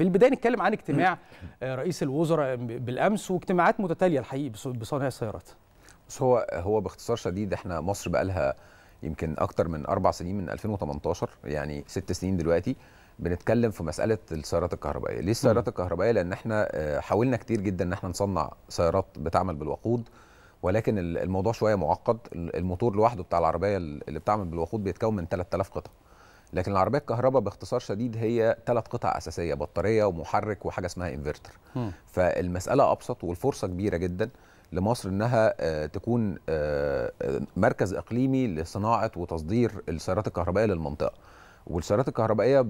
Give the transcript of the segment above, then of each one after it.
في البدايه نتكلم عن اجتماع آه، رئيس الوزراء بالامس واجتماعات متتاليه الحقيقه بصانع السيارات بس هو هو باختصار شديد احنا مصر بقى لها يمكن اكتر من اربع سنين من 2018 يعني ست سنين دلوقتي بنتكلم في مساله السيارات الكهربائيه ليه السيارات الكهربائيه لان احنا آه، حاولنا كتير جدا ان احنا نصنع سيارات بتعمل بالوقود ولكن الموضوع شويه معقد الموتور لوحده بتاع العربيه اللي بتعمل بالوقود بيتكون من 3000 قطعه لكن العربيه الكهرباء باختصار شديد هي ثلاث قطع اساسيه بطاريه ومحرك وحاجه اسمها انفرتر فالمساله ابسط والفرصه كبيره جدا لمصر انها آه، تكون آه، آه، مركز اقليمي لصناعه وتصدير السيارات الكهربائيه للمنطقه والسيارات الكهربائيه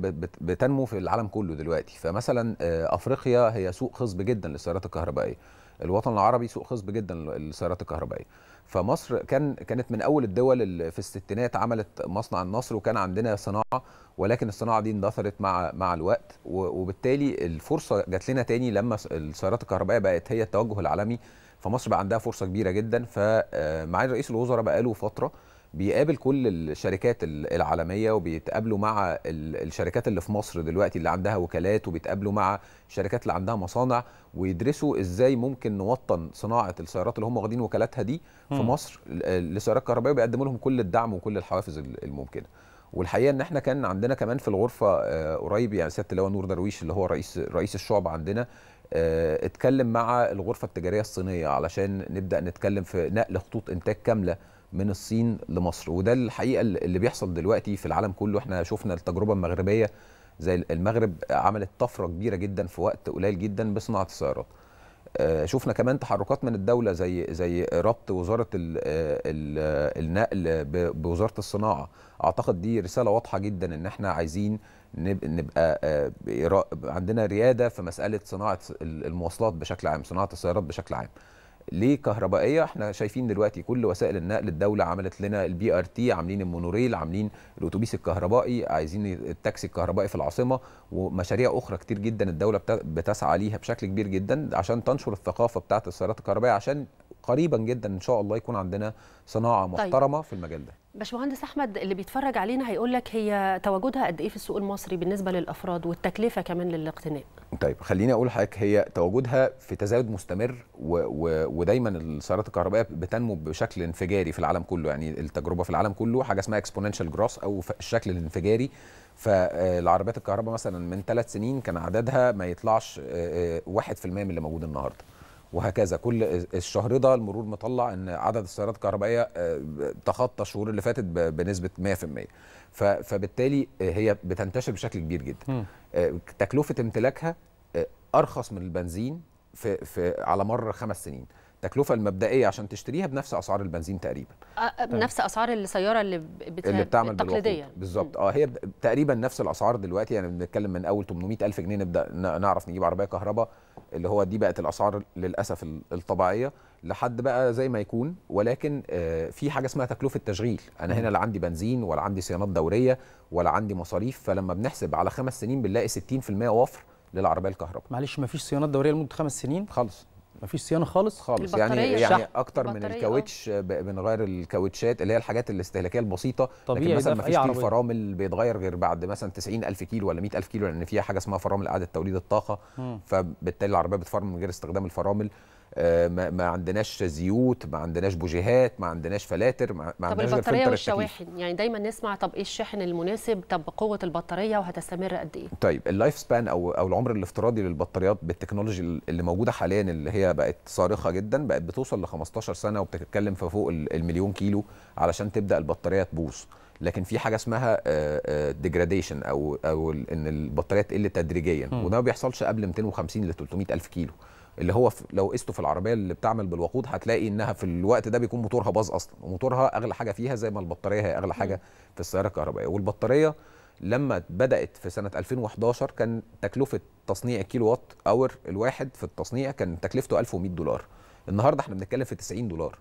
بتنمو في العالم كله دلوقتي فمثلا افريقيا هي سوق خصب جدا للسيارات الكهربائيه الوطن العربي سوق خصب جدا للسيارات الكهربائيه فمصر كان كانت من اول الدول اللي في الستينات عملت مصنع النصر وكان عندنا صناعه ولكن الصناعه دي اندثرت مع مع الوقت وبالتالي الفرصه جات لنا تاني لما السيارات الكهربائيه بقت هي التوجه العالمي فمصر بقى عندها فرصه كبيره جدا فمعالي آه، رئيس الوزراء بقى له فتره بيقابل كل الشركات العالميه وبيتقابلوا مع الشركات اللي في مصر دلوقتي اللي عندها وكالات وبيتقابلوا مع الشركات اللي عندها مصانع ويدرسوا ازاي ممكن نوطن صناعه السيارات اللي هم واخدين وكالاتها دي في مصر آه، لسيارات كهربائيه وبيقدموا لهم كل الدعم وكل الحوافز الممكنه. والحقيقه ان احنا كان عندنا كمان في الغرفه آه، قريب يعني سياده اللواء نور درويش اللي هو رئيس رئيس الشعب عندنا آه، اتكلم مع الغرفه التجاريه الصينيه علشان نبدا نتكلم في نقل خطوط انتاج كامله من الصين لمصر وده الحقيقه اللي بيحصل دلوقتي في العالم كله احنا شفنا التجربه المغربيه زي المغرب عملت طفره كبيره جدا في وقت قليل جدا بصناعه السيارات آه، شفنا كمان تحركات من الدوله زي زي ربط وزاره الـ آه، الـ آه، النقل بوزاره الصناعه اعتقد دي رساله واضحه جدا ان احنا عايزين نبقى عندنا رياده في مساله صناعه المواصلات بشكل عام صناعه السيارات بشكل عام ليه كهربائيه احنا شايفين دلوقتي كل وسائل النقل الدوله عملت لنا البي ار تي عاملين المونوريل عاملين الاتوبيس الكهربائي عايزين التاكسي الكهربائي في العاصمه ومشاريع اخرى كتير جدا الدوله بتسعى ليها بشكل كبير جدا عشان تنشر الثقافه بتاعه السيارات الكهربائيه عشان قريبا جدا ان شاء الله يكون عندنا صناعه طيب. محترمه طيب. في المجال ده باشمهندس احمد اللي بيتفرج علينا هيقول لك هي تواجدها قد ايه في السوق المصري بالنسبه للافراد والتكلفه كمان للاقتناء طيب خليني اقول لحضرتك هي تواجدها في تزايد مستمر و و ودايما السيارات الكهربائيه بتنمو بشكل انفجاري في العالم كله يعني التجربه في العالم كله حاجه اسمها اكسبوننشال جراس او الشكل الانفجاري فالعربيات آه، الكهرباء مثلا من ثلاث سنين كان عددها ما يطلعش 1% آه، آه، من اللي موجود النهارده وهكذا كل الشهر ده المرور مطلع ان عدد السيارات الكهربائيه آه، تخطى الشهور اللي فاتت بنسبه 100% فبالتالي آه، هي بتنتشر بشكل كبير جدا آه، تكلفه امتلاكها ارخص من البنزين في, على مر خمس سنين التكلفه المبدئيه عشان تشتريها بنفس اسعار البنزين تقريبا أه, آه، بنفس اسعار السياره اللي بت... اللي بتعمل التقليديه بالظبط اه هي تقريبا نفس الاسعار دلوقتي يعني بنتكلم من اول 800 الف جنيه نبدا نعرف نجيب عربيه كهرباء اللي هو دي بقت الاسعار للاسف الطبيعيه لحد بقى زي ما يكون ولكن آه، في حاجه اسمها تكلفه تشغيل انا هنا لا عندي بنزين ولا عندي صيانات دوريه ولا عندي مصاريف فلما بنحسب على خمس سنين بنلاقي 60% وفر للعربيه الكهرباء معلش ما فيش صيانات دوريه لمده خمس سنين خالص مفيش صيانه خالص خالص يعني يعني شح. اكتر من الكاوتش آه. بنغير الكاوتشات اللي هي الحاجات الاستهلاكيه البسيطه طبيعي لكن مثلا مفيش فيه فرامل بيتغير غير بعد مثلا 90 الف كيلو ولا 100 الف كيلو لان فيها حاجه اسمها فرامل اعاده توليد الطاقه م. فبالتالي العربيه بتفرمل من غير استخدام الفرامل آه، ما, عندناش زيوت ما عندناش بوجيهات ما عندناش فلاتر ما طب عندناش طب البطاريه والشواحن يعني دايما نسمع طب ايه الشحن المناسب طب قوه البطاريه وهتستمر قد ايه طيب اللايف سبان او او العمر الافتراضي للبطاريات بالتكنولوجي اللي موجوده حاليا اللي هي بقت صارخه جدا بقت بتوصل ل 15 سنه وبتتكلم في فوق المليون كيلو علشان تبدا البطاريه تبوظ لكن في حاجه اسمها ديجراديشن آه، آه، او او ان البطاريه تقل تدريجيا وده ما بيحصلش قبل 250 ل 300 الف كيلو اللي هو لو قسته في العربيه اللي بتعمل بالوقود هتلاقي انها في الوقت ده بيكون موتورها باظ اصلا وموتورها اغلى حاجه فيها زي ما البطاريه هي اغلى حاجه في السياره الكهربائيه والبطاريه لما بدات في سنه 2011 كان تكلفه تصنيع الكيلو وات اور الواحد في التصنيع كان تكلفته 1100 دولار النهارده احنا بنتكلم في 90 دولار